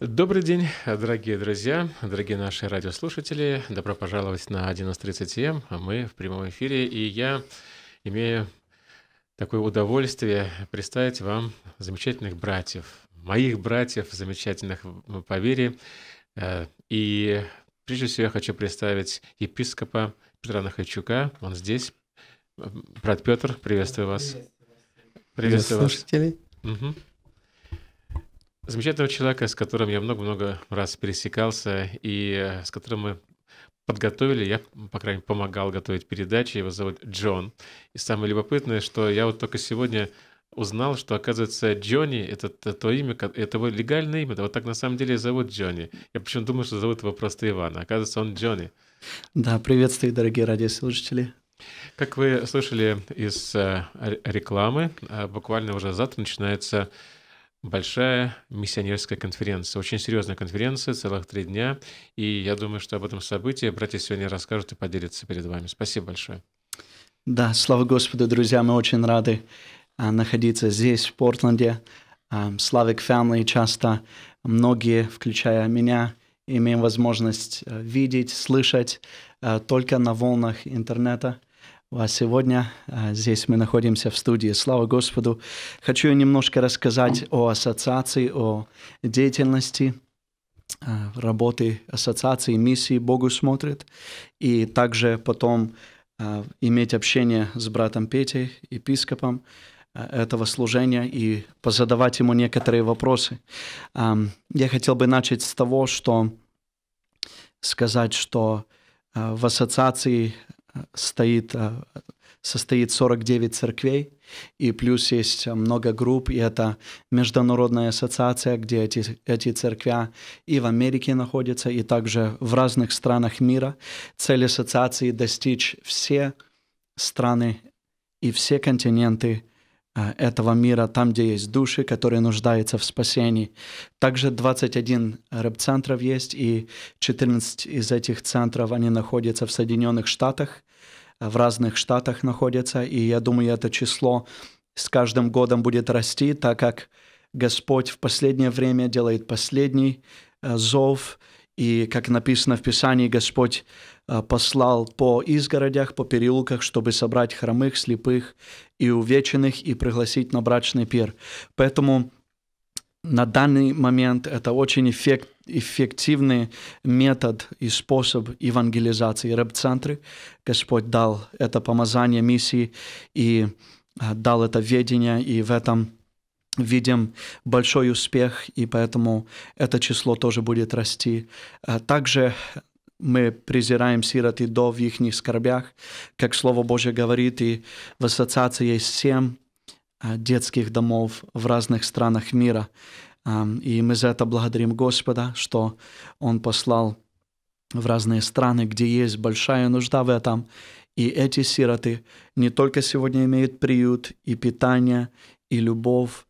Добрый день, дорогие друзья, дорогие наши радиослушатели. Добро пожаловать на 11.30М. Мы в прямом эфире, и я имею такое удовольствие представить вам замечательных братьев, моих братьев, замечательных по вере. Э, и прежде всего я хочу представить епископа Петра Нахайчука. Он здесь. Брат Петр, приветствую вас. Приветствую, приветствую вас. слушателей. Угу замечательного человека, с которым я много-много раз пересекался и э, с которым мы подготовили, я, по крайней мере, помогал готовить передачи. Его зовут Джон. И самое любопытное, что я вот только сегодня узнал, что, оказывается, Джонни — это то имя, это его легальное имя. Вот так на самом деле зовут Джонни. Я почему думаю, что зовут его просто Иван. А оказывается, он Джонни. Да, приветствую, дорогие радиослушатели. Как вы слышали из э, рекламы, э, буквально уже завтра начинается большая миссионерская конференция, очень серьезная конференция, целых три дня. И я думаю, что об этом событии братья сегодня расскажут и поделятся перед вами. Спасибо большое. Да, слава Господу, друзья, мы очень рады а, находиться здесь, в Портленде. А, Славик Фэмли часто многие, включая меня, имеем возможность а, видеть, слышать а, только на волнах интернета – а сегодня э, здесь мы находимся в студии. Слава Господу! Хочу немножко рассказать о ассоциации, о деятельности э, работы ассоциации, миссии «Богу смотрит». И также потом э, иметь общение с братом Петей, епископом этого служения и позадавать ему некоторые вопросы. Я хотел бы начать с того, что сказать, что в ассоциации стоит, э, состоит 49 церквей, и плюс есть много групп, и это международная ассоциация, где эти, эти церкви и в Америке находятся, и также в разных странах мира. Цель ассоциации — достичь все страны и все континенты Э, этого мира, там, где есть души, которые нуждаются в спасении. Также 21 рэп-центров есть, и 14 из этих центров, они находятся в Соединенных Штатах, э, в разных штатах находятся, и я думаю, это число с каждым годом будет расти, так как Господь в последнее время делает последний э, зов, и, как написано в Писании, Господь э, послал по изгородях, по переулках, чтобы собрать хромых, слепых и увеченных и пригласить на брачный пир. Поэтому на данный момент это очень эффект, эффективный метод и способ евангелизации. Рыб-центры Господь дал это помазание миссии и э, дал это ведение, и в этом видим большой успех, и поэтому это число тоже будет расти. А также мы презираем сирот и до в их скорбях, как Слово Божье говорит, и в ассоциации есть семь а, детских домов в разных странах мира. А, и мы за это благодарим Господа, что Он послал в разные страны, где есть большая нужда в этом. И эти сироты не только сегодня имеют приют и питание, и любовь,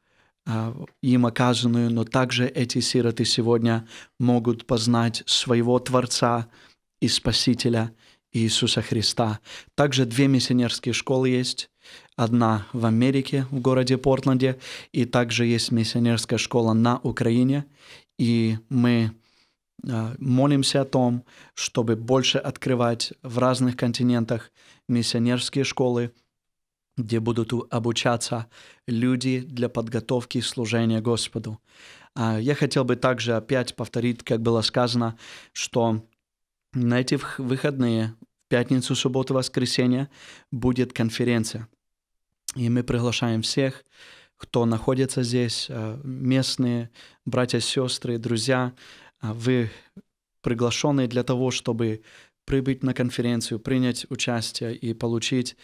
а, им оказанную, но также эти сироты сегодня могут познать своего Творца и Спасителя Иисуса Христа. Также две миссионерские школы есть. Одна в Америке, в городе Портленде, и также есть миссионерская школа на Украине. И мы а, молимся о том, чтобы больше открывать в разных континентах миссионерские школы, где будут обучаться люди для подготовки служения Господу. А, я хотел бы также опять повторить, как было сказано, что на эти выходные, в пятницу, субботу, воскресенье, будет конференция. И мы приглашаем всех, кто находится здесь, а, местные братья, сестры, друзья. А, вы приглашены для того, чтобы прибыть на конференцию, принять участие и получить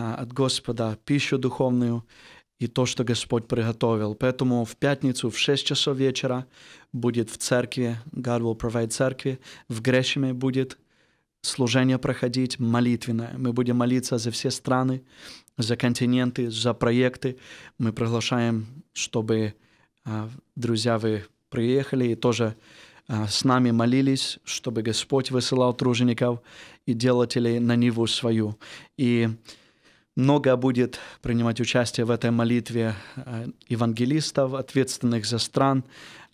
а, от Господа, пищу духовную и то, что Господь приготовил. Поэтому в пятницу в 6 часов вечера будет в церкви, God will provide церкви, в Грешиме будет служение проходить молитвенное. Мы будем молиться за все страны, за континенты, за проекты. Мы приглашаем, чтобы, а, друзья, вы приехали и тоже а, с нами молились, чтобы Господь высылал тружеников и делателей на Ниву свою. И много будет принимать участие в этой молитве э, евангелистов, ответственных за стран.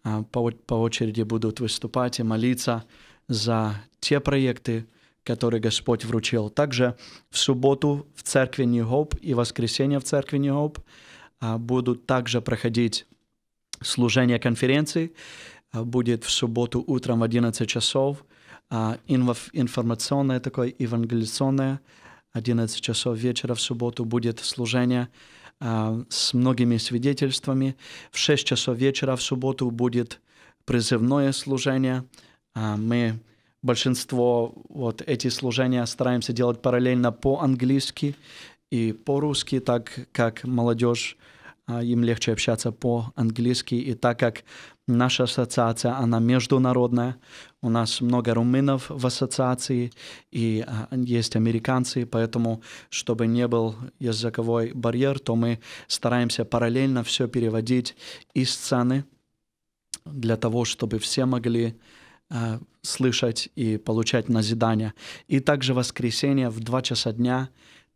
Э, по, по очереди будут выступать и молиться за те проекты, которые Господь вручил. Также в субботу в церкви Нью-Хоп и воскресенье в церкви Нью-Хоп э, будут также проходить служения конференции. Будет в субботу утром в 11 часов информационное такое, евангелиционное 11 часов вечера в субботу будет служение а, с многими свидетельствами. В 6 часов вечера в субботу будет призывное служение. А, мы большинство вот эти служения стараемся делать параллельно по-английски и по-русски, так как молодежь а, им легче общаться по-английски, и так как Наша ассоциация, она международная. У нас много румынов в ассоциации и а, есть американцы, поэтому, чтобы не был языковой барьер, то мы стараемся параллельно все переводить из сцены для того, чтобы все могли а, слышать и получать назидание. И также воскресенье в 2 часа дня,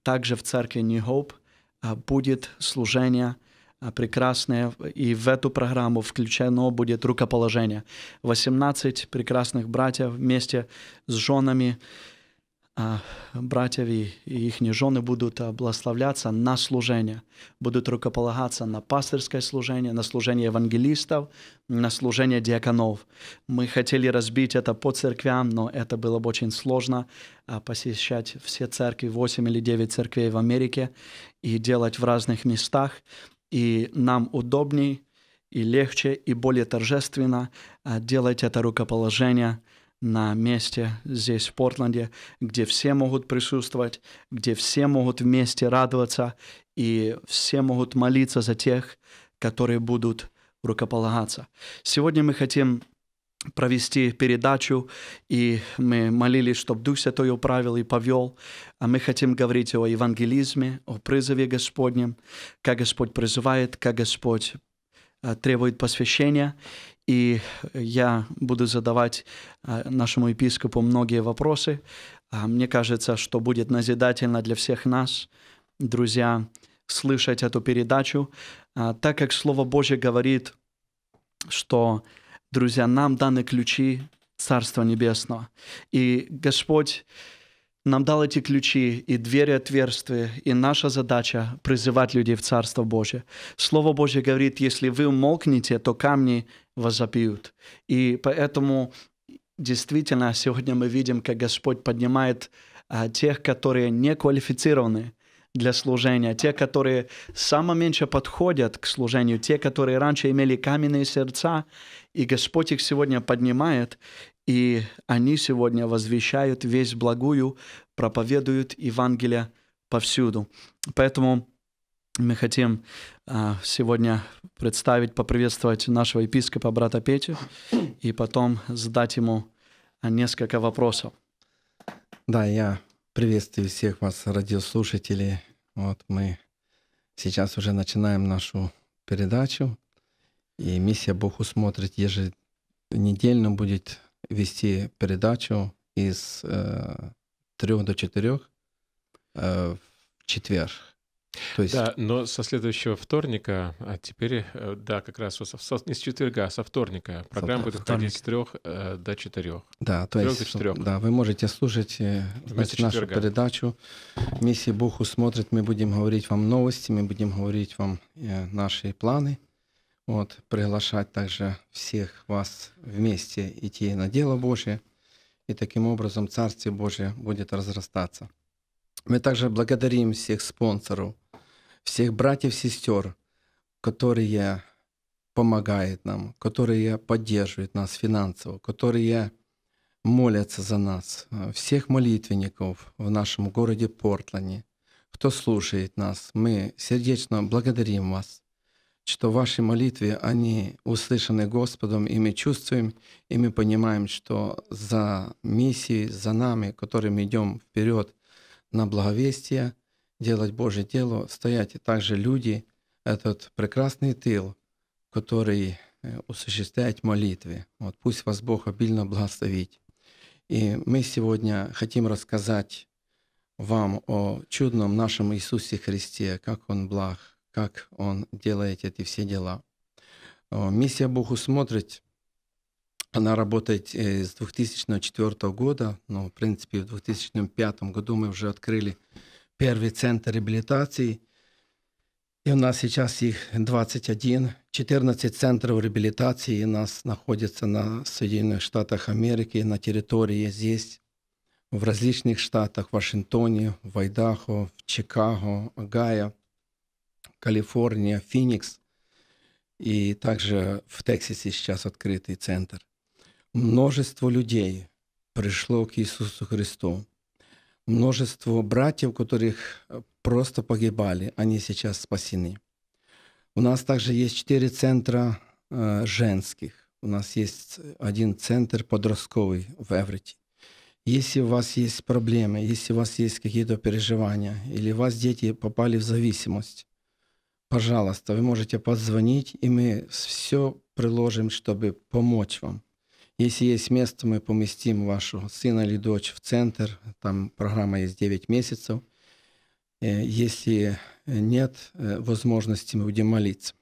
также в церкви New Hope а, будет служение – а прекрасное, и в эту программу включено будет рукоположение. 18 прекрасных братьев вместе с женами, а, братьев и их жены будут благословляться на служение, будут рукополагаться на пасторское служение, на служение евангелистов, на служение диаконов. Мы хотели разбить это по церквям, но это было бы очень сложно а, посещать все церкви, 8 или 9 церквей в Америке и делать в разных местах и нам удобней, и легче, и более торжественно э, делать это рукоположение на месте здесь, в Портленде, где все могут присутствовать, где все могут вместе радоваться, и все могут молиться за тех, которые будут рукополагаться. Сегодня мы хотим провести передачу, и мы молились, чтобы Дух Святой управил и повел а мы хотим говорить о евангелизме, о призыве Господнем, как Господь призывает, как Господь э, требует посвящения. И я буду задавать э, нашему епископу многие вопросы. А мне кажется, что будет назидательно для всех нас, друзья, слышать эту передачу, а так как Слово Божье говорит, что, друзья, нам даны ключи Царства Небесного. И Господь нам дал эти ключи и двери отверстия, и наша задача — призывать людей в Царство Божие. Слово Божье говорит, если вы умолкнете, то камни вас запьют. И поэтому действительно сегодня мы видим, как Господь поднимает а, тех, которые не квалифицированы для служения, те, которые самое меньше подходят к служению, те, которые раньше имели каменные сердца, и Господь их сегодня поднимает. И они сегодня возвещают весь благую, проповедуют Евангелие повсюду. Поэтому мы хотим а, сегодня представить, поприветствовать нашего епископа, брата Петю, и потом задать ему а, несколько вопросов. Да, я приветствую всех вас, радиослушателей. Вот мы сейчас уже начинаем нашу передачу, и миссия Бог усмотрит еженедельно будет вести передачу из э, трех до четырех э, в четверг. То есть... Да, но со следующего вторника, а теперь, э, да, как раз со, со, не с четверга, а со вторника. Программа со, будет вторник. с трех э, до четырех. Да, то есть, до четырех. да, вы можете слушать значит, нашу передачу. Миссия Богу смотрит, мы будем говорить вам новости, мы будем говорить вам э, наши планы. Вот, приглашать также всех вас вместе идти на дело Божье, и таким образом Царствие Божье будет разрастаться. Мы также благодарим всех спонсоров, всех братьев, сестер, которые помогают нам, которые поддерживают нас финансово, которые молятся за нас, всех молитвенников в нашем городе Портлане, кто слушает нас. Мы сердечно благодарим вас что ваши молитвы, они услышаны Господом, и мы чувствуем, и мы понимаем, что за миссией, за нами, которые мы идем вперед на благовестие, делать Божье дело, стоять и также люди, этот прекрасный тыл, который э, осуществляет молитвы. Вот пусть вас Бог обильно благословит. И мы сегодня хотим рассказать вам о чудном нашем Иисусе Христе, как Он благ, как он делает эти все дела. Миссия Богу смотрит, она работает э, с 2004 года, но, в принципе, в 2005 году мы уже открыли первый центр реабилитации, и у нас сейчас их 21, 14 центров реабилитации у нас находятся на Соединенных Штатах Америки, на территории здесь, в различных штатах, в Вашингтоне, в Айдахо, в Чикаго, Гая. Калифорния, Феникс. И также в Тексасе сейчас открытый центр. Множество людей пришло к Иисусу Христу. Множество братьев, которых э, просто погибали, они сейчас спасены. У нас также есть четыре центра э, женских. У нас есть один центр подростковый в Эврите. Если у вас есть проблемы, если у вас есть какие-то переживания, или у вас дети попали в зависимость, пожалуйста, вы можете позвонить, и мы все приложим, чтобы помочь вам. Если есть место, мы поместим вашего сына или дочь в центр. Там программа есть 9 месяцев. Э, если нет э, возможности, мы будем молиться.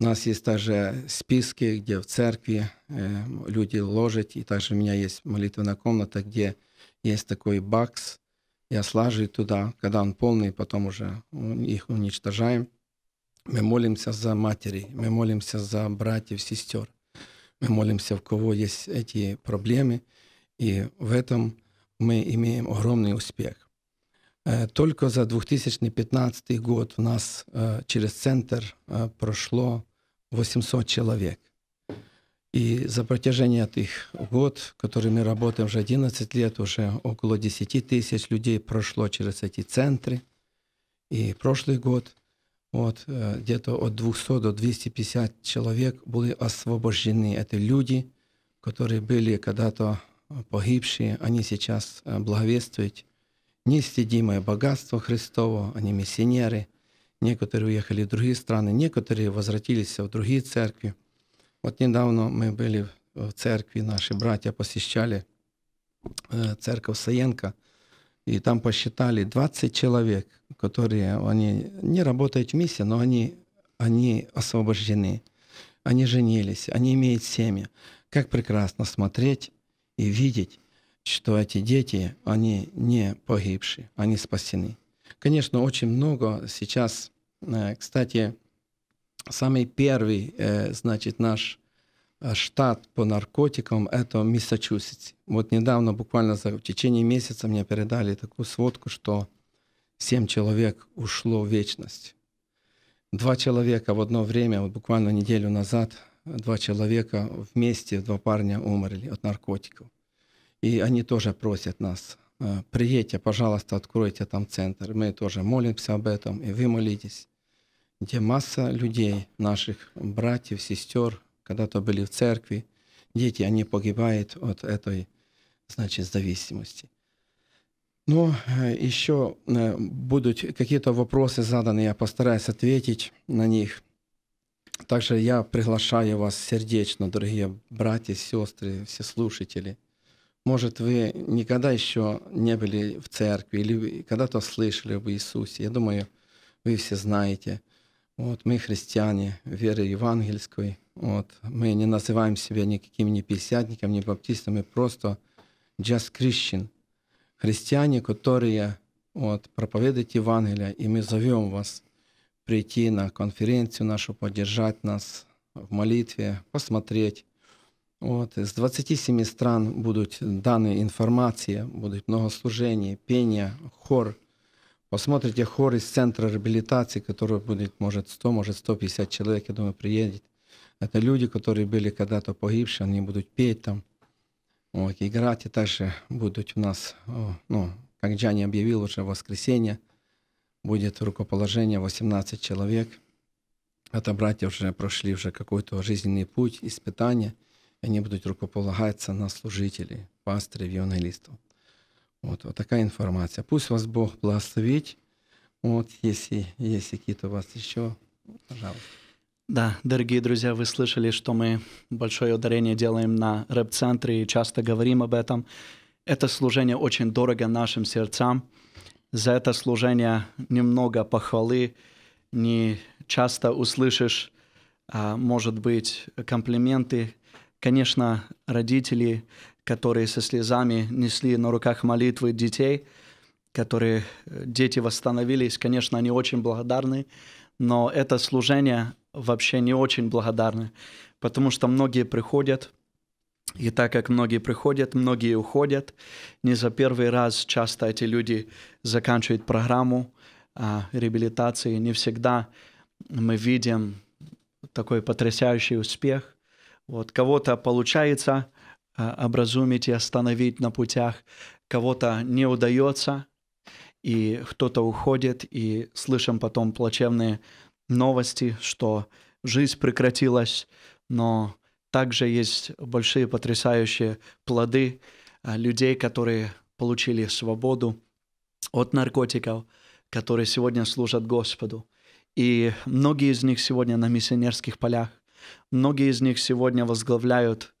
У нас есть также списки, где в церкви э, люди ложат. И также у меня есть молитвенная комната, где есть такой бакс. Я слажу туда, когда он полный, потом уже их уничтожаем – мы молимся за матери, мы молимся за братьев, сестер, мы молимся, у кого есть эти проблемы, и в этом мы имеем огромный успех. Э, только за 2015 год у нас э, через центр э, прошло 800 человек. И за протяжении этих год, которые мы работаем уже 11 лет, уже около 10 тысяч людей прошло через эти центры. И прошлый год От э, где-то от 200 до 250 человек были освобождены. Это люди, которые были когда-то э, погибші, они сейчас э, благовествуют нестидимое богатство Христово, они миссионеры. Некоторые уехали в другие страны, некоторые возвратились в другие церкви. От недавно мы были в церкви, наши братья посещали церковь Саенко, и там посчитали 20 человек, которые они не работают вместе, но они, они освобождены, они женились, они имеют семьи. Как прекрасно смотреть и видеть, что эти дети, они не погибшие, они спасены. Конечно, очень много сейчас, э, кстати, самый первый, э, значит, наш Э, штат по наркотикам — это миссачусетс. Вот недавно, буквально за, в течение месяца мне передали такую сводку, что семь человек ушло в вечность. Два человека в одно время, вот буквально неделю назад, два человека вместе, два парня умерли от наркотиков. И они тоже просят нас, э, приедьте, пожалуйста, откройте там центр. Мы тоже молимся об этом, и вы молитесь. Где масса людей, наших братьев, сестер, когда-то были в церкви, дети, они погибают от этой, значит, зависимости. Но э, еще э, будут какие-то вопросы заданы, я постараюсь ответить на них. Также я приглашаю вас сердечно, дорогие братья, сестры, все слушатели. Может, вы никогда еще не были в церкви или когда-то слышали об Иисусе. Я думаю, вы все знаете. Вот мы христиане веры евангельской, вот. Мы не называем себя никаким ни пятидесятником, ни баптистом, мы просто just Christian, христиане, которые вот, проповедуют Евангелие, и мы зовем вас прийти на конференцию нашу, поддержать нас в молитве, посмотреть. Вот. Из 27 стран будут данные информации, будут служений, пения, хор. Посмотрите хор из центра реабилитации, который будет, может, 100, может, 150 человек, я думаю, приедет. Это люди, которые были когда-то погибшие, они будут петь там, вот, играть, и также будут у нас, ну, как Джани объявил, уже в воскресенье будет рукоположение 18 человек. Это братья уже прошли уже какой-то жизненный путь, испытания, и они будут рукополагаться на служителей, пастырей, евангелистов. Вот, вот такая информация. Пусть вас Бог благословит. Вот, если есть какие-то у вас еще, пожалуйста. Да, дорогие друзья, вы слышали, что мы большое ударение делаем на рэп-центре и часто говорим об этом. Это служение очень дорого нашим сердцам. За это служение немного похвалы, не часто услышишь, а, может быть, комплименты. Конечно, родители, которые со слезами несли на руках молитвы детей, которые э, дети восстановились, конечно, они очень благодарны, но это служение, вообще не очень благодарны, потому что многие приходят, и так как многие приходят, многие уходят. Не за первый раз часто эти люди заканчивают программу а, реабилитации. Не всегда мы видим такой потрясающий успех. Вот кого-то получается а, образумить и остановить на путях, кого-то не удается, и кто-то уходит, и слышим потом плачевные новости, что жизнь прекратилась, но также есть большие потрясающие плоды а, людей, которые получили свободу от наркотиков, которые сегодня служат Господу. И многие из них сегодня на миссионерских полях, многие из них сегодня возглавляют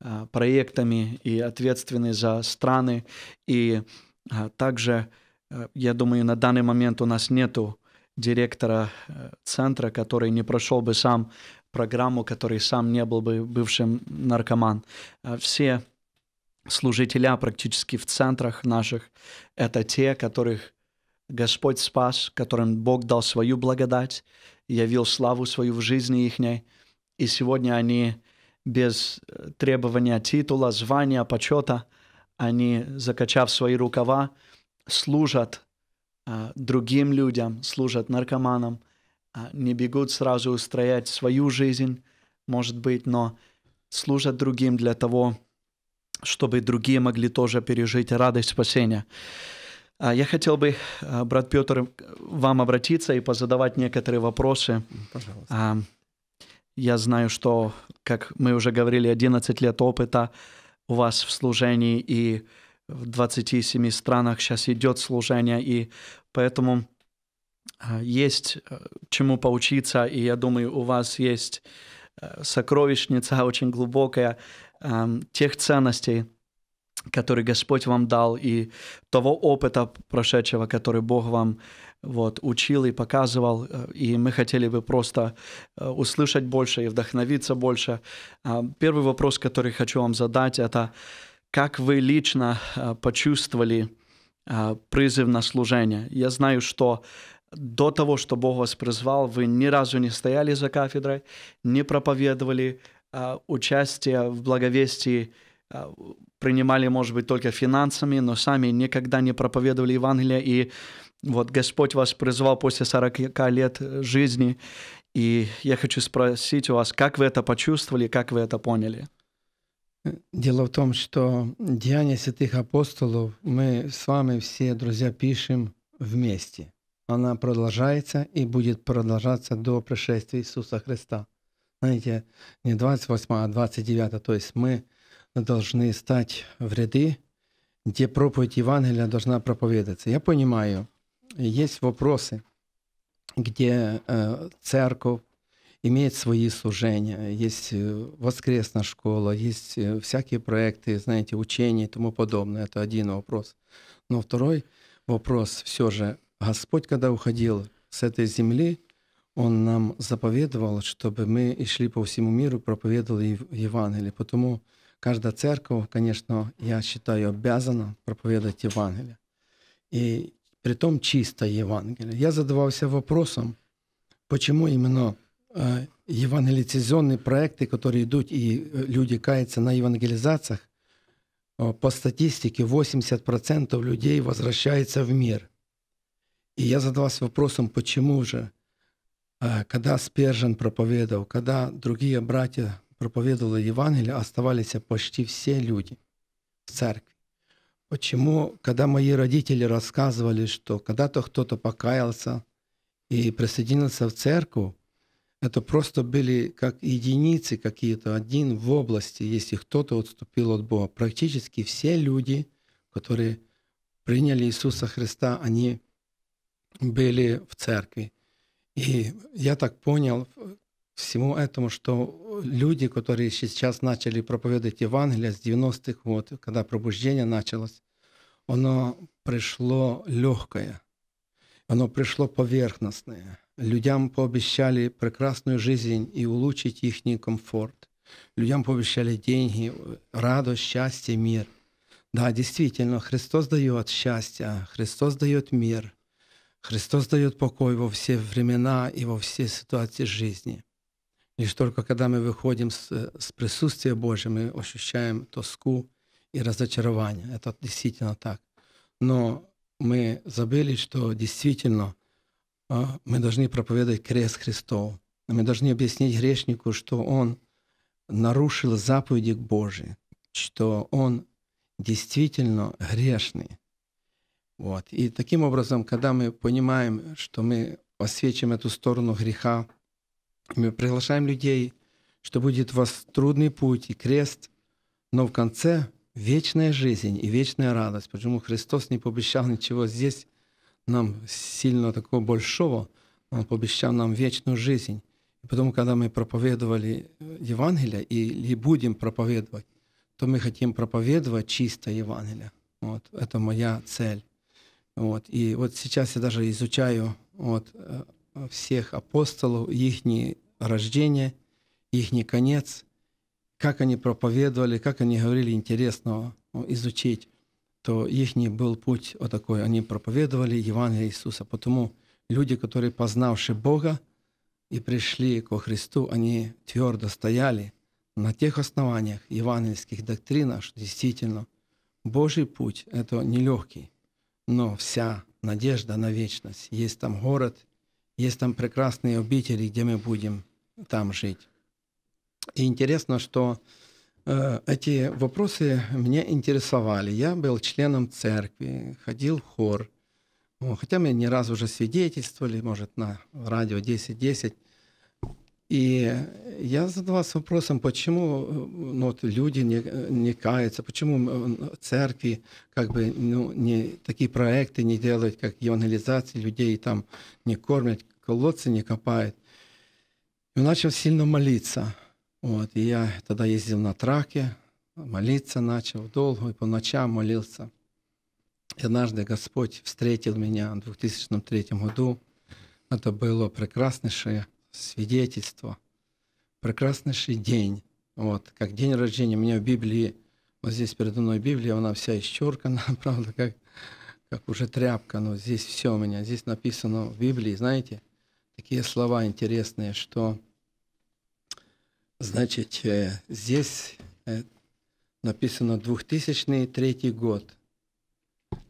а, проектами и ответственны за страны. И а, также, я думаю, на данный момент у нас нету директора э, центра, который не прошел бы сам программу, который сам не был бы бывшим наркоман. Э, все служителя практически в центрах наших — это те, которых Господь спас, которым Бог дал свою благодать, явил славу свою в жизни ихней. И сегодня они без э, требования титула, звания, почета, они, закачав свои рукава, служат а, другим людям, служат наркоманам, а, не бегут сразу устроять свою жизнь, может быть, но служат другим для того, чтобы другие могли тоже пережить радость спасения. А, я хотел бы, брат Петр, вам обратиться и позадавать некоторые вопросы. Пожалуйста. Я знаю, что, как мы уже говорили, 11 лет опыта у вас в служении, и в 27 странах сейчас идет служение, и поэтому а, есть э, чему поучиться, и я думаю, у вас есть э, сокровищница очень глубокая тех ценностей, которые Господь вам дал, и того опыта прошедшего, который Бог вам вот, учил и показывал. Э, и мы хотели бы просто услышать больше и вдохновиться больше. А, первый вопрос, который хочу вам задать, это как вы лично э, почувствовали э, призыв на служение? Я знаю, что до того, что Бог вас призвал, вы ни разу не стояли за кафедрой, не проповедовали, э, участие в благовестии принимали, может быть, только финансами, но сами никогда не проповедовали Евангелие. И вот Господь вас призвал после 40 лет жизни. И я хочу спросить у вас, как вы это почувствовали, как вы это поняли? Э, дело в том, что Деяния святых апостолов мы с вами все, друзья, пишем вместе. Она продолжается и будет продолжаться до пришествия Иисуса Христа. Знаете, не 28, а 29. То есть мы должны стать в ряды, где проповедь Евангелия должна проповедоваться. Я понимаю, есть вопросы, где э, церковь имеет свои служения, есть э, воскресная школа, есть э, всякие проекты, знаете, учения и тому подобное. Это один вопрос. Но второй вопрос все же. Господь, когда уходил с этой земли, Он нам заповедовал, чтобы мы и шли по всему миру, проповедовали Евангелие. Потому каждая церковь, конечно, я считаю, обязана проповедовать Евангелие. И при том чистое Евангелие. Я задавался вопросом, почему именно Э, евангелизационные проекты, которые идут, и э, люди каются на евангелизациях, э, по статистике 80% людей возвращается в мир. И я задался вопросом, почему же, когда Спержин проповедовал, когда другие братья проповедовали Евангелие, оставались почти все люди в церкви. Почему, когда мои родители рассказывали, что когда-то кто-то покаялся и присоединился в церковь, это просто были как единицы какие-то, один в области, если кто-то отступил от Бога. Практически все люди, которые приняли Иисуса Христа, они были в церкви. И я так понял э, всему этому, что люди, которые сейчас начали проповедовать Евангелие с 90-х, вот, когда пробуждение началось, оно пришло легкое, оно пришло поверхностное — людям пообещали прекрасную жизнь и улучшить их комфорт. Людям пообещали деньги, радость, счастье, мир. Да, действительно, Христос дает счастье, Христос дает мир, Христос дает покой во все времена и во все ситуации жизни. Лишь только когда мы выходим с, с присутствия Божьего, мы ощущаем тоску и разочарование. Это действительно так. Но мы забыли, что действительно а мы должны проповедовать крест Христов. Мы должны объяснить грешнику, что он нарушил заповеди Божии, что он действительно грешный. Вот. И таким образом, когда мы понимаем, что мы освечим эту сторону греха, мы приглашаем людей, что будет у вас трудный путь и крест, но в конце вечная жизнь и вечная радость. Почему Христос не пообещал ничего здесь нам сильно такого большого, он а, пообещал нам вечную жизнь. И потому, когда мы проповедовали э, Евангелие или будем проповедовать, то мы хотим проповедовать чисто Евангелие. Вот, это моя цель. Вот, и вот сейчас я даже изучаю вот, э, всех апостолов, их рождение, их конец, как они проповедовали, как они говорили, интересного ну, изучить то их был путь вот такой. Они проповедовали Евангелие Иисуса. Потому люди, которые познавшие Бога и пришли ко Христу, они твердо стояли на тех основаниях евангельских доктрин, что действительно Божий путь — это нелегкий, но вся надежда на вечность. Есть там город, есть там прекрасные обители, где мы будем там жить. И интересно, что Э, эти вопросы меня интересовали. Я был членом церкви, ходил в хор. Хотя мы не раз уже свидетельствовали, может, на радио 10-10. И я задавался вопросом, почему э, ну, вот люди не, не каются, почему э, церкви как бы ну, не, такие проекты не делают, как евангелизации людей там не кормят, колодцы не копают. И начал сильно молиться – вот, и я тогда ездил на траке, молиться начал долго, и по ночам молился. И однажды Господь встретил меня в 2003 году. Это было прекраснейшее свидетельство, прекраснейший день. Вот, как день рождения у меня в Библии, вот здесь передо мной Библия, она вся исчеркана, правда, как, как уже тряпка, но здесь все у меня, здесь написано в Библии, знаете, такие слова интересные, что Значит, э, здесь э, написано 2003 год.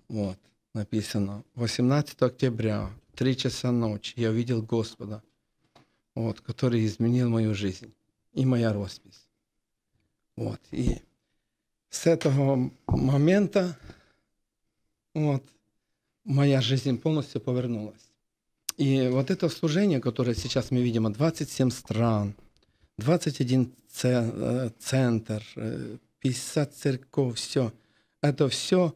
Вот, написано. 18 октября, 3 часа ночи, я увидел Господа, вот, который изменил мою жизнь и моя роспись. Вот, и с этого момента вот, моя жизнь полностью повернулась. И вот это служение, которое сейчас мы видим, 27 стран – 21 э, центр, 50 э, церков, все. Это все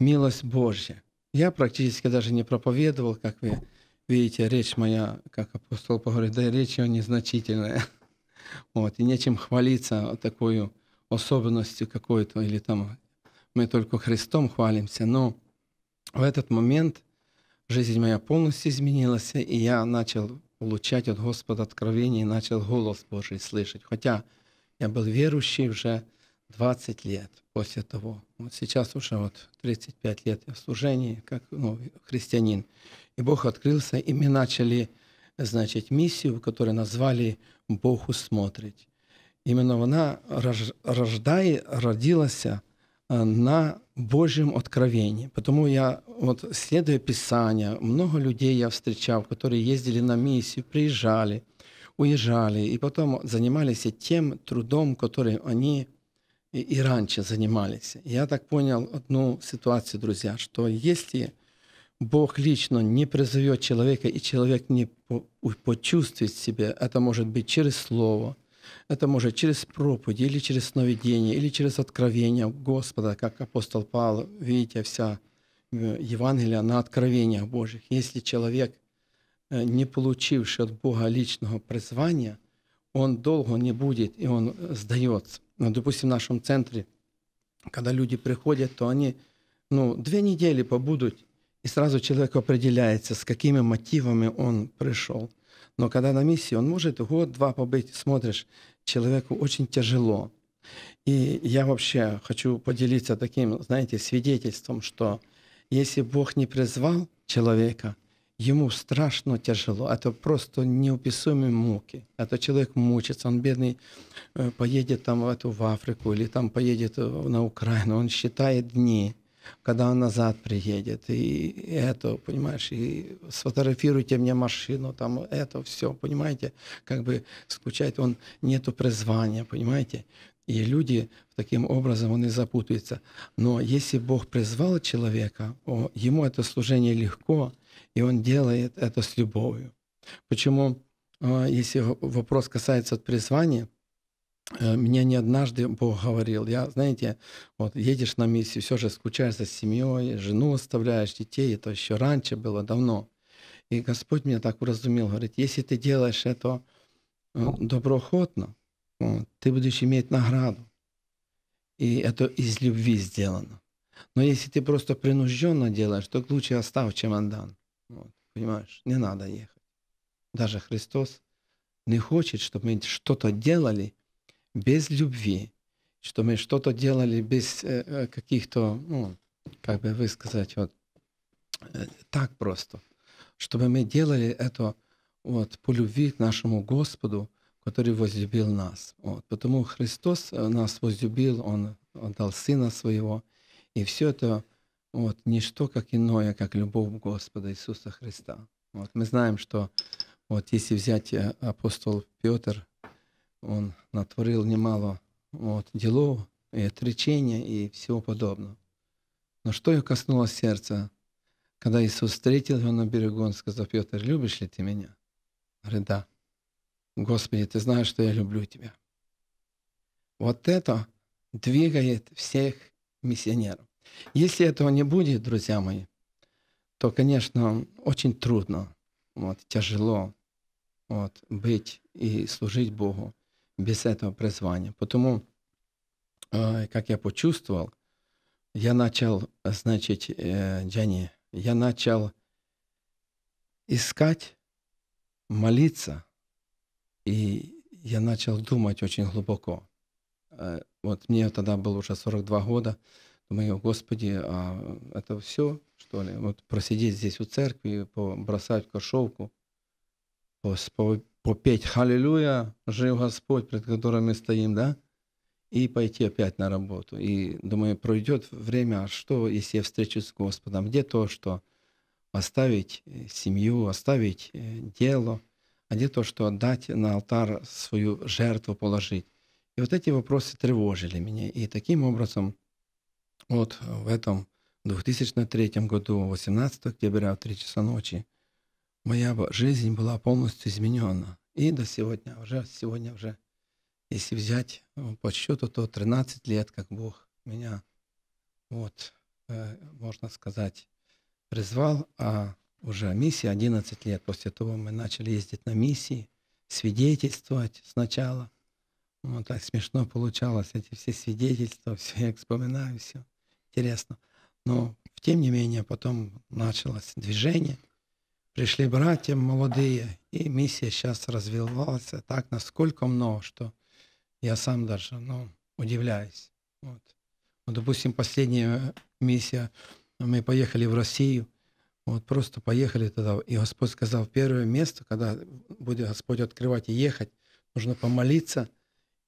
милость Божья. Я практически даже не проповедовал, как вы видите, речь моя, как апостол говорит, да речь ее незначительная. Вот, и нечем хвалиться такой особенностью какой-то, или там мы только Христом хвалимся, но в этот момент жизнь моя полностью изменилась, и я начал получать от Господа откровение и начал голос Божий слышать. Хотя я был верующий уже 20 лет после того. Вот сейчас уже вот 35 лет я в служении, как ну, христианин. И Бог открылся, и мы начали, значит, миссию, которую назвали «Богу смотреть». Именно она рождает, родилась на Божьем откровении. Потому я, вот следую Писанию, много людей я встречал, которые ездили на миссию, приезжали, уезжали, и потом занимались тем трудом, который они и, и раньше занимались. Я так понял одну ситуацию, друзья, что если Бог лично не призовет человека, и человек не почувствует себя, это может быть через слово – это может через проповедь, или через сновидение, или через откровение Господа, как апостол Павел. Видите, вся э, Евангелие на откровениях Божьих. Если человек, э, не получивший от Бога личного призвания, он долго не будет, и он э, сдается. Ну, допустим, в нашем центре, когда люди приходят, то они ну, две недели побудут, и сразу человек определяется, с какими мотивами он пришел. Но когда на миссии, он может год-два побыть, смотришь, человеку очень тяжело. И я вообще хочу поделиться таким, знаете, свидетельством, что если Бог не призвал человека, ему страшно тяжело. Это а просто неуписуемые муки. Это а человек мучится, он бедный, э, поедет там в, эту, в Африку или там поедет э, на Украину, он считает дни, когда он назад приедет, и это, понимаешь, и сфотографируйте мне машину, там это все, понимаете, как бы скучать, он нету призвания, понимаете, и люди таким образом они запутаются. Но если Бог призвал человека, о, ему это служение легко, и он делает это с любовью. Почему, а, если вопрос касается призвания, Э, меня не однажды Бог говорил, я, знаете, вот едешь на миссию, все же скучаешь за семьей, жену оставляешь, детей, это еще раньше было, давно. И Господь меня так уразумел, говорит, если ты делаешь это э, доброохотно, ты будешь иметь награду. И это из любви сделано. Но если ты просто принужденно делаешь, то лучше оставь чемодан. Вот, понимаешь, не надо ехать. Даже Христос не хочет, чтобы мы что-то делали, без любви, что мы что-то делали без э, э, каких-то, ну, как бы вы сказать, вот э, так просто, чтобы мы делали это вот по любви к нашему Господу, который возлюбил нас. Вот. Потому Христос нас возлюбил, Он дал Сына Своего, и все это вот, ничто как иное, как любовь Господа Иисуса Христа. Вот. Мы знаем, что вот, если взять апостол Петр, он натворил немало вот, делов, и отречения и всего подобного. Но что ее коснулось сердца? Когда Иисус встретил его на берегу, он сказал, Петр, любишь ли ты меня? Говорит, да. Господи, ты знаешь, что я люблю тебя. Вот это двигает всех миссионеров. Если этого не будет, друзья мои, то, конечно, очень трудно, вот, тяжело вот, быть и служить Богу без этого призвания. Потому, э, как я почувствовал, я начал, значит, э, Дженни, я начал искать, молиться, и я начал думать очень глубоко. Э, вот мне тогда было уже 42 года, думаю, Господи, а это все, что ли? Вот просидеть здесь у церкви, бросать кошовку, попеть «Халилюя, жив Господь», пред которым мы стоим, да, и пойти опять на работу. И думаю, пройдет время, а что, если я встречусь с Господом? Где то, что оставить э, семью, оставить э, дело, а где то, что отдать на алтарь свою жертву положить? И вот эти вопросы тревожили меня. И таким образом, вот в этом 2003 году, 18 октября в 3 часа ночи, моя жизнь была полностью изменена. И до сегодня, уже сегодня уже, если взять э, по счету, то 13 лет, как Бог меня, вот, э, можно сказать, призвал, а уже миссия 11 лет. После того мы начали ездить на миссии, свидетельствовать сначала. Вот ну, так смешно получалось, эти все свидетельства, все я вспоминаю, все интересно. Но тем не менее потом началось движение — пришли братья молодые, и миссия сейчас развивалась так, насколько много, что я сам даже ну, удивляюсь. Вот. вот, ну, допустим, последняя миссия, мы поехали в Россию, вот просто поехали туда, и Господь сказал, первое место, когда будет Господь открывать и ехать, нужно помолиться,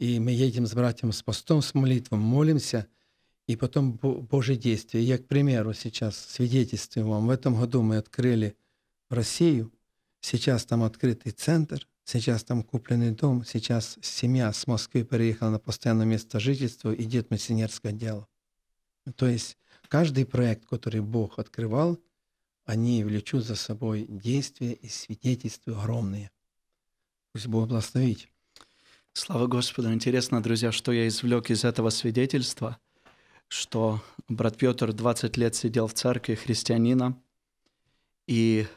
и мы едем с братьями с постом, с молитвой, молимся — и потом Божье действие. Я, к примеру, сейчас свидетельствую вам. В этом году мы открыли Россию. Сейчас там открытый центр, сейчас там купленный дом, сейчас семья с Москвы переехала на постоянное место жительства, идет миссионерское дело. То есть каждый проект, который Бог открывал, они влечут за собой действия и свидетельства огромные. Пусть Бог благословит. Слава Господу! Интересно, друзья, что я извлек из этого свидетельства, что брат Петр 20 лет сидел в церкви христианина и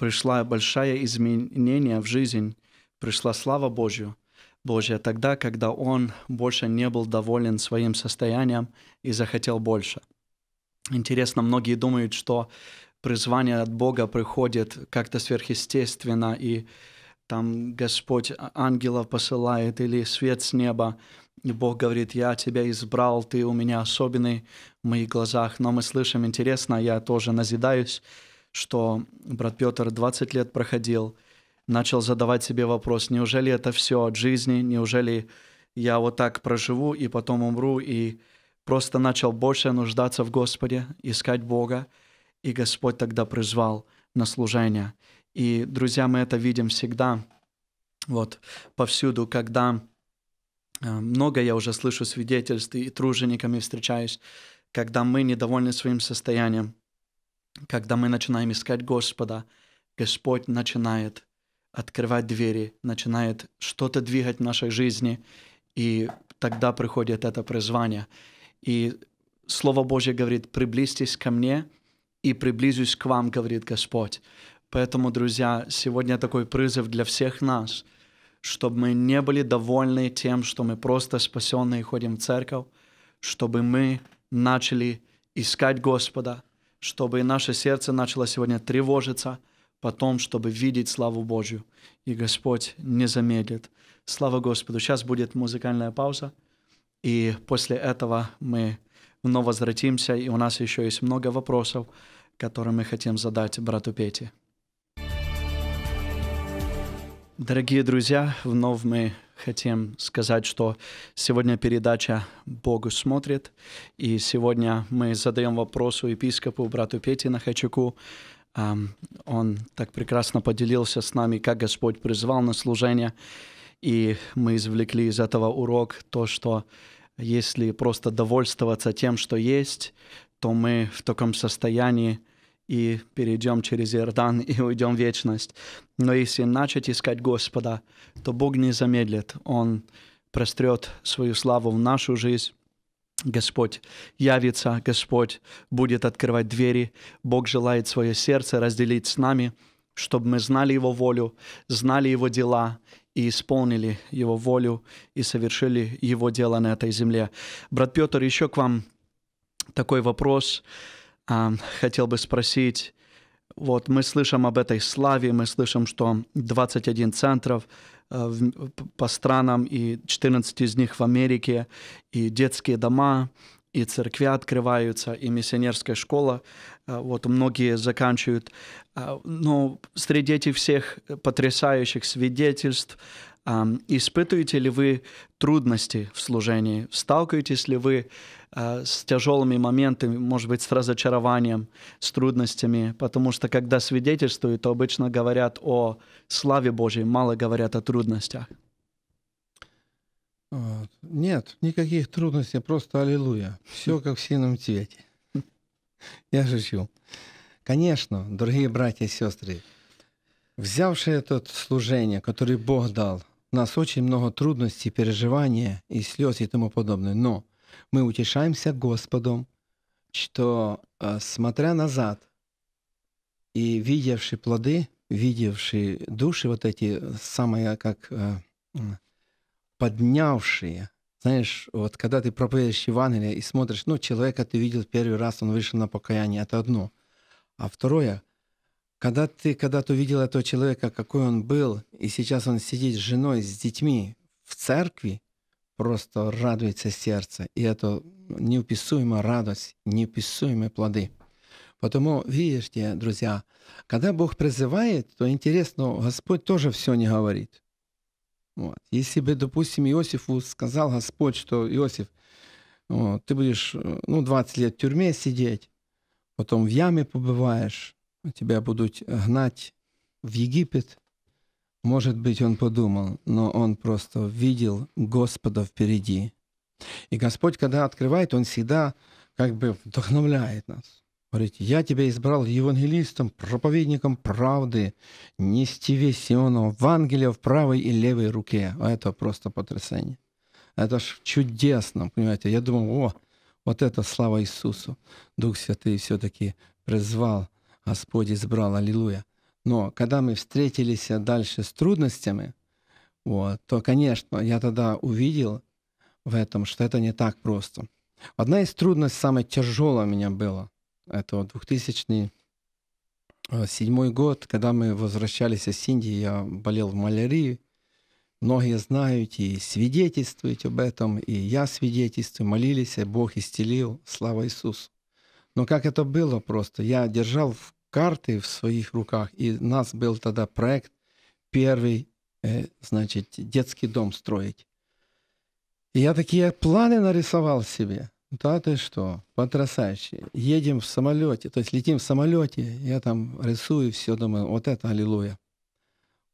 пришла большая изменение в жизнь, пришла слава Божью, Божья тогда, когда он больше не был доволен своим состоянием и захотел больше. Интересно, многие думают, что призвание от Бога приходит как-то сверхъестественно, и там Господь ангелов посылает или свет с неба, и Бог говорит, я тебя избрал, ты у меня особенный в моих глазах. Но мы слышим, интересно, я тоже назидаюсь, что брат Петр 20 лет проходил, начал задавать себе вопрос, неужели это все от жизни, неужели я вот так проживу и потом умру, и просто начал больше нуждаться в Господе, искать Бога, и Господь тогда призвал на служение. И, друзья, мы это видим всегда, вот, повсюду, когда э, много я уже слышу свидетельств и тружениками встречаюсь, когда мы недовольны своим состоянием, когда мы начинаем искать Господа, Господь начинает открывать двери, начинает что-то двигать в нашей жизни, и тогда приходит это призвание. И Слово Божье говорит, приблизьтесь ко мне, и приблизюсь к вам, говорит Господь. Поэтому, друзья, сегодня такой призыв для всех нас, чтобы мы не были довольны тем, что мы просто спасенные ходим в церковь, чтобы мы начали искать Господа, чтобы и наше сердце начало сегодня тревожиться, потом, чтобы видеть славу Божью. И Господь не замедлит. Слава Господу. Сейчас будет музыкальная пауза, и после этого мы вновь возвратимся, и у нас еще есть много вопросов, которые мы хотим задать брату Пете. Дорогие друзья, вновь мы хотим сказать, что сегодня передача «Богу смотрит», и сегодня мы задаем вопрос у епископу, брату Пети Нахачуку. Он так прекрасно поделился с нами, как Господь призвал на служение, и мы извлекли из этого урок то, что если просто довольствоваться тем, что есть, то мы в таком состоянии и перейдем через Иордан и уйдем в вечность. Но если начать искать Господа, то Бог не замедлит. Он прострет свою славу в нашу жизнь. Господь явится, Господь будет открывать двери. Бог желает свое сердце разделить с нами, чтобы мы знали Его волю, знали Его дела и исполнили Его волю и совершили Его дело на этой земле. Брат Петр, еще к вам такой вопрос. А, хотел бы спросить, вот, мы слышим об этой славе, мы слышим, что 21 центров э, по странам, и 14 из них в Америке, и детские дома, и церкви открываются, и миссионерская школа. Э, вот многие заканчивают. Э, но среди этих всех потрясающих свидетельств Испытываете ли вы трудности в служении? Сталкиваетесь ли вы а, с тяжелыми моментами, может быть, с разочарованием, с трудностями? Потому что, когда свидетельствуют, то обычно говорят о славе Божьей, мало говорят о трудностях. Вот. А, нет, никаких трудностей, просто аллилуйя. Все как в синем цвете. Я шучу. Конечно, дорогие братья и сестры, взявши это служение, которое Бог дал, у нас очень много трудностей, переживания и слез и тому подобное. Но мы утешаемся Господом, что э, смотря назад и видевши плоды, видевшие души вот эти, самые как э, поднявшие, знаешь, вот когда ты проповедуешь Евангелие и смотришь, ну, человека ты видел первый раз, он вышел на покаяние, это одно. А второе, когда ты когда-то увидел этого человека, какой он был, и сейчас он сидит с женой, с детьми в церкви, просто радуется сердце, и это неуписуемая радость, неуписуемые плоды. Потому, видите, друзья, когда Бог призывает, то интересно, Господь тоже все не говорит. Вот. Если бы, допустим, Иосифу сказал Господь, что Иосиф, вот, ты будешь ну, 20 лет в тюрьме сидеть, потом в яме побываешь, тебя будут гнать в Египет. Может быть, он подумал, но он просто видел Господа впереди. И Господь, когда открывает, он всегда как бы вдохновляет нас. Говорит, я тебя избрал евангелистом, проповедником правды, нести весь Ионов Евангелие в правой и левой руке. А это просто потрясение. Это ж чудесно, понимаете. Я думал, о, вот это слава Иисусу. Дух Святый все-таки призвал Господь избрал, аллилуйя. Но когда мы встретились дальше с трудностями, вот, то, конечно, я тогда увидел в этом, что это не так просто. Одна из трудностей, самая тяжелая у меня была, это 2007 год, когда мы возвращались из Индии, я болел в малярии, многие знают и свидетельствуют об этом, и я свидетельствую, молились, и Бог исцелил, слава Иисусу. Но как это было просто? Я держал карты в своих руках, и у нас был тогда проект первый, э, значит, детский дом строить. И я такие планы нарисовал себе. Да ты что, потрясающе. Едем в самолете, то есть летим в самолете, я там рисую все, думаю, вот это аллилуйя.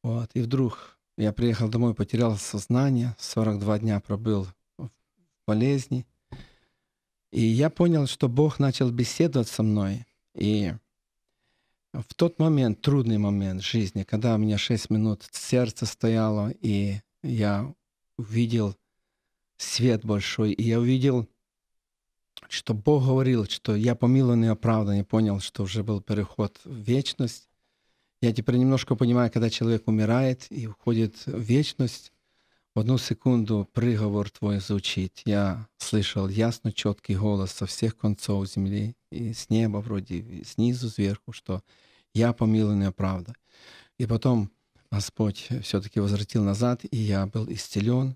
Вот, и вдруг я приехал домой, потерял сознание, 42 дня пробыл в болезни, и я понял, что Бог начал беседовать со мной. И в тот момент, трудный момент жизни, когда у меня 6 минут сердце стояло, и я увидел свет большой, и я увидел, что Бог говорил, что я помилован и оправдан, и понял, что уже был переход в вечность. Я теперь немножко понимаю, когда человек умирает и уходит в вечность, в одну секунду приговор твой звучит. Я слышал ясно четкий голос со всех концов земли и с неба вроде, и снизу, сверху, что я помилованная правда. И потом Господь все-таки возвратил назад, и я был исцелен.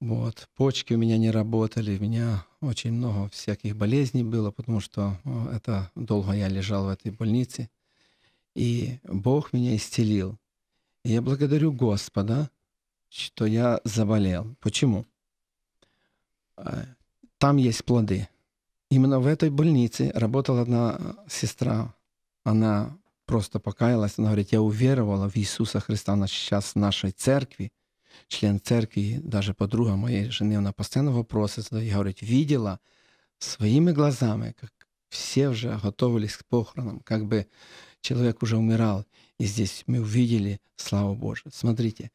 Вот. Почки у меня не работали, у меня очень много всяких болезней было, потому что это долго я лежал в этой больнице. И Бог меня исцелил. И я благодарю Господа, что я заболел. Почему? А, там есть плоды. Именно в этой больнице работала одна а, сестра. Она просто покаялась. Она говорит, я уверовала в Иисуса Христа. Она сейчас в нашей церкви, член церкви, даже подруга моей жены, она постоянно вопросы задает. Я, говорю, видела своими глазами, как все уже готовились к похоронам, как бы человек уже умирал. И здесь мы увидели славу Божию. Смотрите,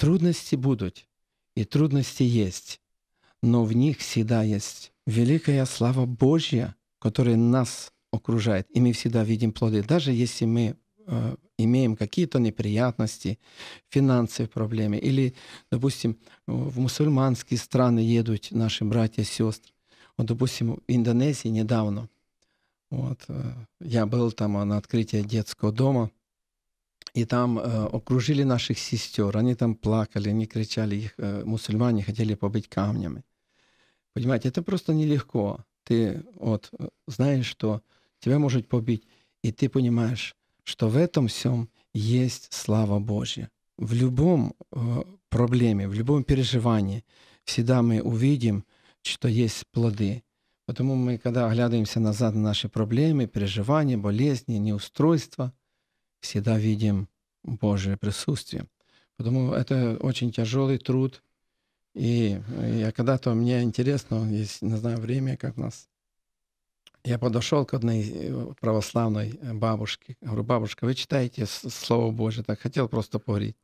Трудности будут, и трудности есть, но в них всегда есть великая слава Божья, которая нас окружает, и мы всегда видим плоды. Даже если мы э, имеем какие-то неприятности, финансовые проблемы, или, допустим, э, в мусульманские страны едут наши братья и сестры. Вот, допустим, в Индонезии недавно, вот, э, я был там на открытии детского дома — и там э, окружили наших сестер. Они там плакали, они кричали, их э, мусульмане хотели побыть камнями. Понимаете, это просто нелегко. Ты вот э, знаешь, что тебя может побить, и ты понимаешь, что в этом всем есть слава Божья. В любом э, проблеме, в любом переживании всегда мы увидим, что есть плоды. Потому мы, когда оглядываемся назад на наши проблемы, переживания, болезни, неустройства — всегда видим Божье присутствие. Потому это очень тяжелый труд. И э, я когда-то, мне интересно, есть, не знаю, время, как у нас. Я подошел к одной э, православной э, бабушке. Говорю, бабушка, вы читаете Слово Божье? Так хотел просто поговорить.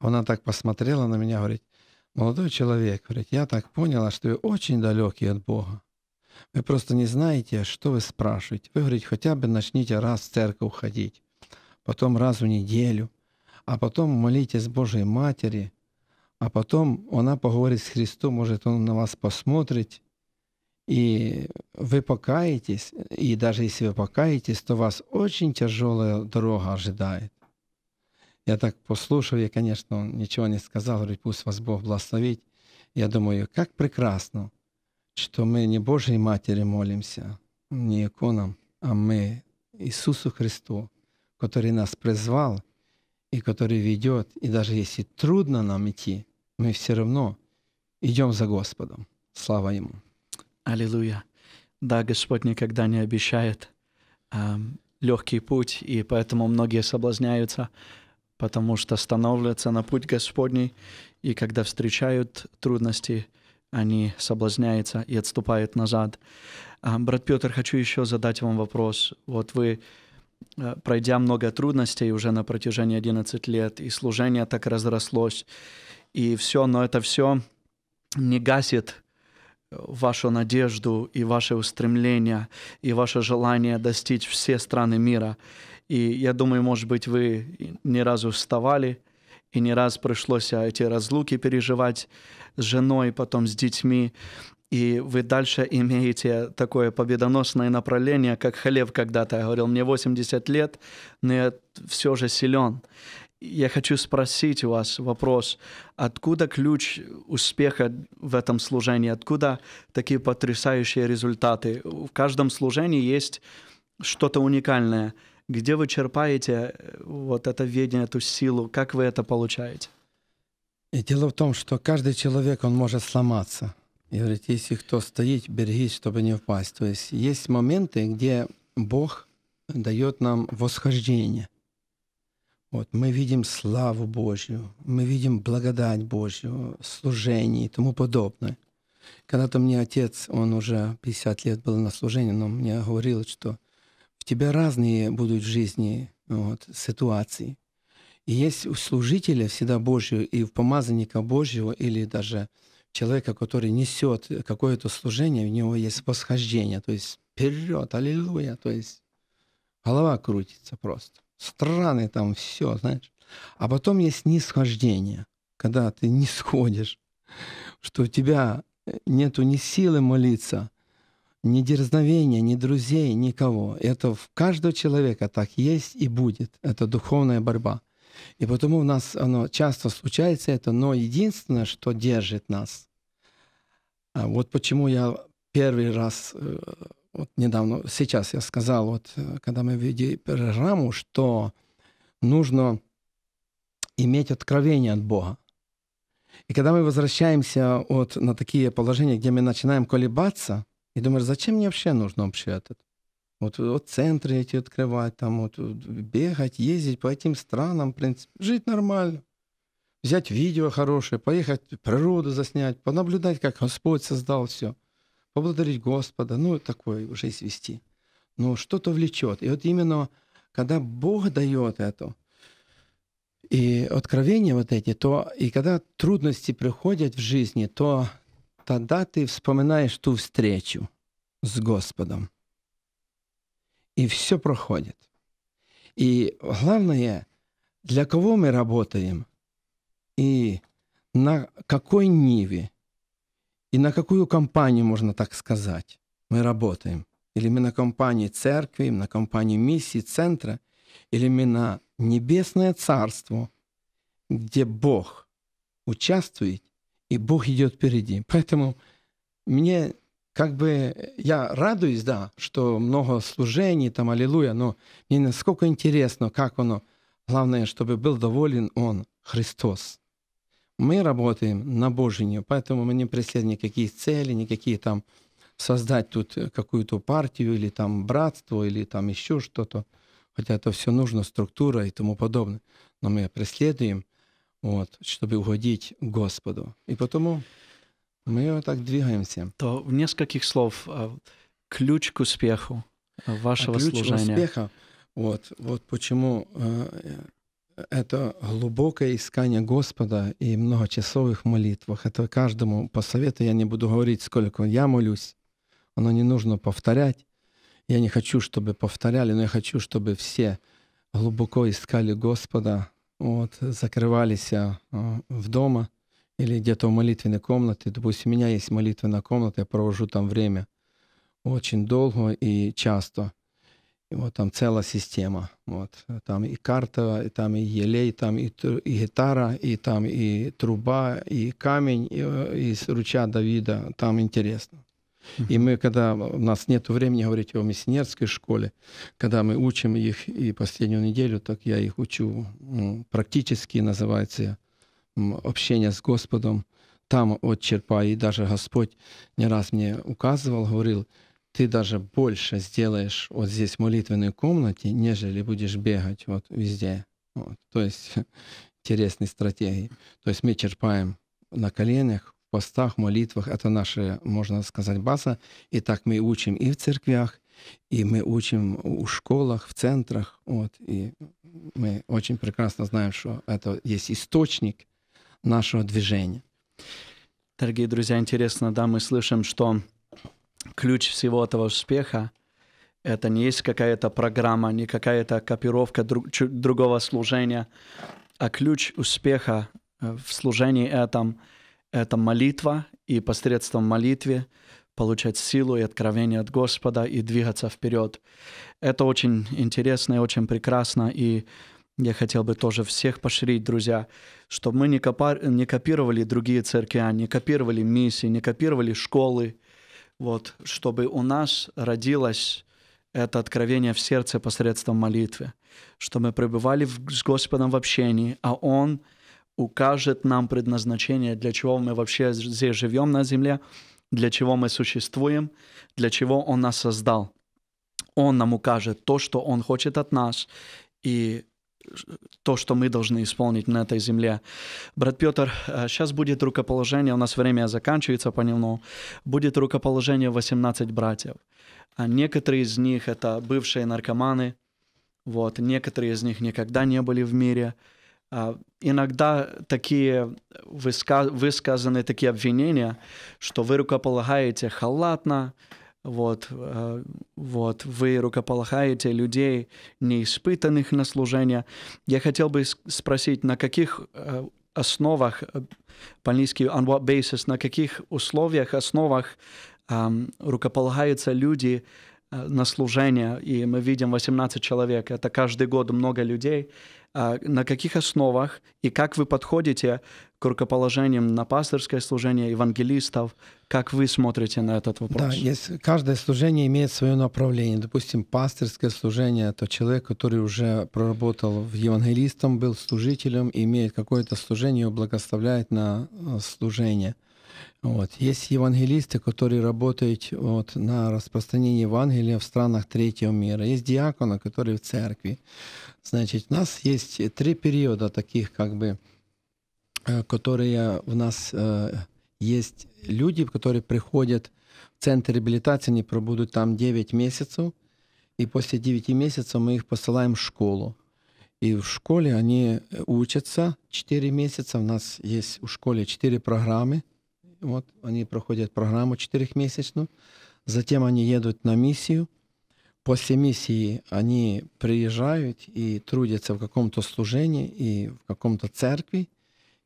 Она так посмотрела на меня, говорит, молодой человек, говорит, я так поняла, что вы очень далеки от Бога. Вы просто не знаете, что вы спрашиваете. Вы, говорит, хотя бы начните раз в церковь ходить потом раз в неделю, а потом молитесь Божьей Матери, а потом она поговорит с Христом, может, Он на вас посмотрит, и вы покаетесь, и даже если вы покаетесь, то вас очень тяжелая дорога ожидает. Я так послушал, я, конечно, ничего не сказал, говорит, пусть вас Бог благословит. Я думаю, как прекрасно, что мы не Божьей Матери молимся, не иконам, а мы Иисусу Христу, который нас призвал и который ведет. И даже если трудно нам идти, мы все равно идем за Господом. Слава Ему. Аллилуйя. Да, Господь никогда не обещает э, эм, легкий путь, и поэтому многие соблазняются, потому что становятся на путь Господний, и когда встречают трудности, они соблазняются и отступают назад. А, брат Петр, хочу еще задать вам вопрос. Вот вы Э, пройдя много трудностей уже на протяжении 11 лет, и служение так разрослось, и все, но это все не гасит э, вашу надежду и ваше устремление и ваше желание достичь все страны мира. И я думаю, может быть, вы не разу вставали и не раз пришлось а, эти разлуки переживать с женой, потом с детьми и вы дальше имеете такое победоносное направление, как Халев когда-то говорил, мне 80 лет, но я все же силен. Я хочу спросить у вас вопрос, откуда ключ успеха в этом служении, откуда такие потрясающие результаты? В каждом служении есть что-то уникальное. Где вы черпаете э, вот это видение, эту силу? Как вы это получаете? И дело в том, что каждый человек, он может сломаться. И говорит, если кто стоит, берегись, чтобы не упасть. То есть есть моменты, где Бог дает нам восхождение. Вот, мы видим славу Божью, мы видим благодать Божью, служение и тому подобное. Когда-то мне отец, он уже 50 лет был на служении, но мне говорил, что в тебя разные будут в жизни вот, ситуации. И есть у служителя всегда Божьего и в помазанника Божьего, или даже человека, который несет какое-то служение, у него есть восхождение, то есть вперед, аллилуйя, то есть голова крутится просто. Страны там все, знаешь. А потом есть нисхождение, когда ты не сходишь, что у тебя э, нету ни силы молиться, ни дерзновения, ни друзей, никого. Это в каждого человека так есть и будет. Это духовная борьба. И потому у нас оно часто случается это, но единственное, что держит нас. А вот почему я первый раз э, вот недавно, сейчас я сказал, вот э, когда мы ввели программу, что нужно иметь откровение от Бога. И когда мы возвращаемся вот на такие положения, где мы начинаем колебаться, и думаешь, зачем мне вообще нужно вообще этот? вот, вот центры эти открывать, там вот бегать, ездить по этим странам, в принципе, жить нормально. Взять видео хорошее, поехать природу заснять, понаблюдать, как Господь создал все, поблагодарить Господа, ну, такое уже свести. Но что-то влечет. И вот именно, когда Бог дает это, и откровения вот эти, то и когда трудности приходят в жизни, то тогда ты вспоминаешь ту встречу с Господом и все проходит. И главное, для кого мы работаем и на какой ниве, и на какую компанию, можно так сказать, мы работаем. Или мы на компании церкви, на компании миссии, центра, или мы на небесное царство, где Бог участвует, и Бог идет впереди. Поэтому мне как бы я радуюсь, да, что много служений, там, аллилуйя, но мне насколько интересно, как оно. Главное, чтобы был доволен он, Христос. Мы работаем на Божию, поэтому мы не преследуем никакие цели, никакие там создать тут какую-то партию или там братство или там еще что-то. Хотя это все нужно, структура и тому подобное. Но мы преследуем, вот, чтобы угодить Господу. И потому мы вот так двигаемся. То в нескольких слов а, ключ к успеху а, вашего а ключ служения. успеха. Вот, вот почему а, это глубокое искание Господа и многочасовых молитвах. Это каждому по совету я не буду говорить, сколько я молюсь. Оно не нужно повторять. Я не хочу, чтобы повторяли, но я хочу, чтобы все глубоко искали Господа, вот, закрывались в дома или где-то в молитвенной комнате. Допустим, у меня есть молитвенная комната, я провожу там время очень долго и часто. И вот там целая система. Вот. Там и карта, и там и елей, там и, и гитара, и там и труба, и камень и, э, из ручья Давида. Там интересно. И мы, когда у нас нет времени говорить о миссионерской школе, когда мы учим их и последнюю неделю, так я их учу практически, называется общения с Господом, там от черпаю. И даже Господь не раз мне указывал, говорил, ты даже больше сделаешь вот здесь в молитвенной комнате, нежели будешь бегать вот везде. Вот. То есть интересной стратегии. То есть мы черпаем на коленях, в постах, молитвах. Это наша, можно сказать, база. И так мы учим и в церквях, и мы учим у школах, в центрах. Вот. И мы очень прекрасно знаем, что это есть источник нашего движения. Дорогие друзья, интересно, да, мы слышим, что ключ всего этого успеха — это не есть какая-то программа, не какая-то копировка друг, другого служения, а ключ успеха э, в служении этом — это молитва, и посредством молитвы получать силу и откровение от Господа и двигаться вперед. Это очень интересно и очень прекрасно, и я хотел бы тоже всех поширить, друзья, чтобы мы не, копа... не копировали другие церкви, а не копировали миссии, не копировали школы, вот, чтобы у нас родилось это откровение в сердце посредством молитвы, что мы пребывали в... с Господом в общении, а Он укажет нам предназначение, для чего мы вообще здесь живем на земле, для чего мы существуем, для чего Он нас создал. Он нам укажет то, что Он хочет от нас, и то, что мы должны исполнить на этой земле. Брат Петр, сейчас э, будет рукоположение, у нас время заканчивается понемногу, будет рукоположение 18 братьев. А некоторые из них это бывшие наркоманы, вот, некоторые из них никогда не были в мире. А, иногда такие высказ... высказаны такие обвинения, что вы рукополагаете халатно, вот, э, вот, вы рукополагаете людей, не испытанных на служение. Я хотел бы спросить, на каких э, основах, э, по-английски on what basis, на каких условиях, основах эм, рукополагаются люди на служение. И мы видим 18 человек, это каждый год много людей. А, на каких основах и как вы подходите к рукоположениям на пасторское служение евангелистов, как вы смотрите на этот вопрос? Да, есть, каждое служение имеет свое направление. Допустим, пасторское служение — это человек, который уже проработал в евангелистом, был служителем, имеет какое-то служение, его благословляет на э, служение — вот. Есть евангелисты, которые работают вот, на распространении Евангелия в странах третьего мира. Есть диаконы, которые в церкви. Значит, у нас есть три периода таких, как бы, э, которые у нас э, есть люди, которые приходят в центр реабилитации, они пробудут там 9 месяцев, и после 9 месяцев мы их посылаем в школу. И в школе они э, учатся 4 месяца, у нас есть в школе 4 программы – вот, они проходят программу четырехмесячную, затем они едут на миссию. После миссии они приезжают и трудятся в каком-то служении и в каком-то церкви.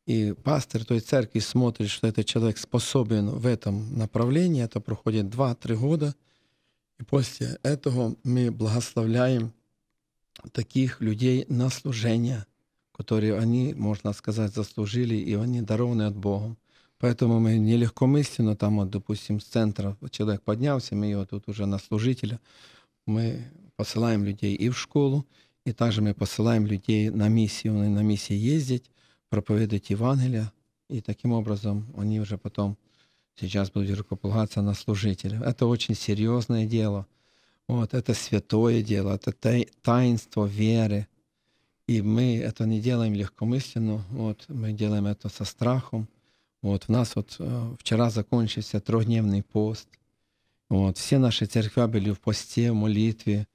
И пастор той церкви смотрит, что этот человек способен в этом направлении. Это проходит 2-3 года. И после этого мы благословляем таких людей на служение, которые они, можно сказать, заслужили, и они дарованы от Бога. Поэтому мы нелегкомысленно, там вот, допустим, с центра человек поднялся, мы его тут уже на служителя, мы посылаем людей и в школу, и также мы посылаем людей на миссию, они на миссии ездить, проповедовать Евангелие, и таким образом они уже потом сейчас будут рукополагаться на служителя. Это очень серьезное дело. Вот, это святое дело, это таинство веры. И мы это не делаем легкомысленно, вот, мы делаем это со страхом, вот в нас вот э, вчера закончился трьохдневний пост. Вот все наши церкви были в посте, в молитве.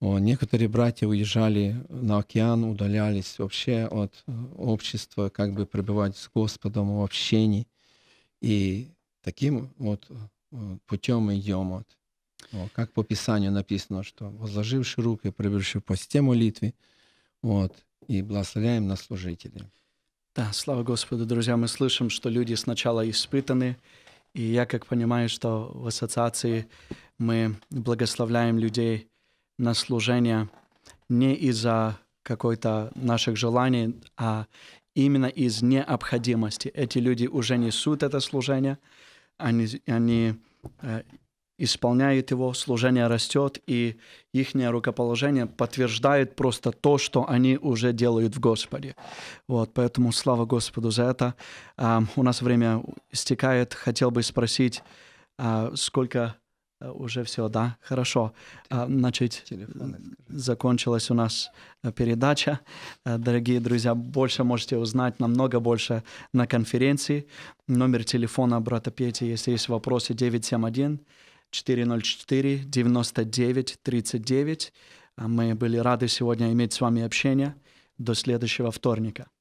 О, некоторые братья уезжали на океан, удалялись вообще от э, общества, как бы пребывать с Господом в общении. И таким вот э, путем идем. Вот. О, как по Писанию написано, что возложивши руки, прибывши в посте молитве, вот, и благословляем на служителей. Да, слава Господу, друзья, мы слышим, что люди сначала испытаны, и я как понимаю, что в ассоциации мы благословляем людей на служение не из-за какой-то наших желаний, а именно из необходимости. Эти люди уже несут это служение, они, они э, исполняет его, служение растет, и их рукоположение подтверждает просто то, что они уже делают в Господе. Вот, поэтому слава Господу за это. А, у нас время истекает. Хотел бы спросить, а, сколько а, уже все, да? Хорошо. А, значит, Телефон, закончилась у нас а, передача. А, дорогие друзья, больше можете узнать, намного больше на конференции. Номер телефона брата Пети, если есть вопросы, 971 404 99 39. Мы были рады сегодня иметь с вами общение. До следующего вторника.